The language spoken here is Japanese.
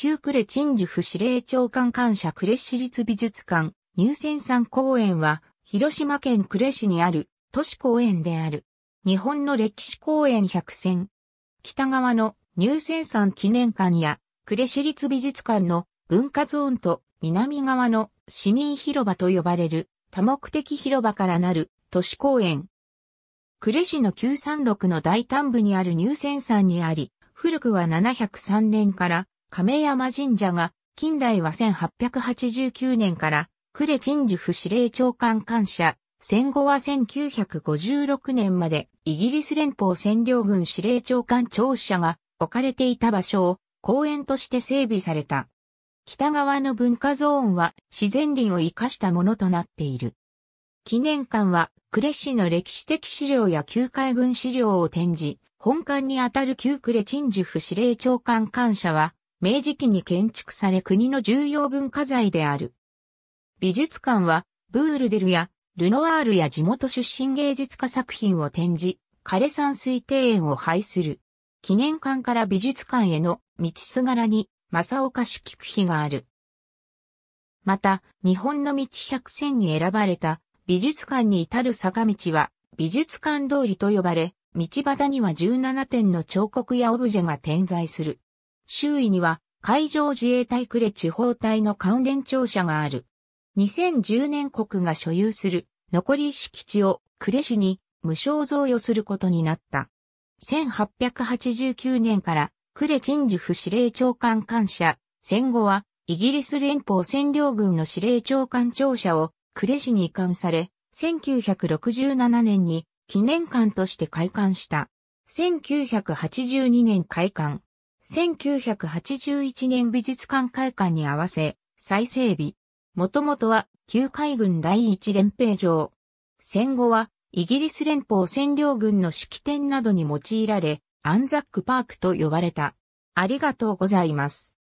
旧呉鎮守府司令長官官舎呉市立美術館入選山公園は広島県呉市にある都市公園である日本の歴史公園百選北側の入選山記念館や呉市立美術館の文化ゾーンと南側の市民広場と呼ばれる多目的広場からなる都市公園。呉市の936の大胆部にある入選山にあり、古くは703年から亀山神社が、近代は1889年から、呉鎮守府司令長官官舎、戦後は1956年まで、イギリス連邦占領軍司令長官庁舎が置かれていた場所を公園として整備された。北側の文化ゾーンは自然林を生かしたものとなっている。記念館は、呉市の歴史的資料や旧海軍資料を展示、本館にあたる旧呉鎮守府司令長官官舎は、明治期に建築され国の重要文化財である。美術館は、ブールデルや、ルノワールや地元出身芸術家作品を展示、枯山水庭園を廃する。記念館から美術館への道すがらに、正岡市菊碑がある。また、日本の道百選に選ばれた美術館に至る坂道は美術館通りと呼ばれ、道端には17点の彫刻やオブジェが点在する。周囲には海上自衛隊呉地方隊の関連庁舎がある。2010年国が所有する残り敷地を呉市に無償贈与することになった。1889年から呉鎮守府司令長官官舎、戦後はイギリス連邦占領軍の司令長官庁舎を呉市に移管され、1967年に記念館として開館した。1982年開館、1981年美術館開館に合わせ、再整備。もともとは旧海軍第一連兵場。戦後はイギリス連邦占領軍の式典などに用いられ、アンザックパークと呼ばれた。ありがとうございます。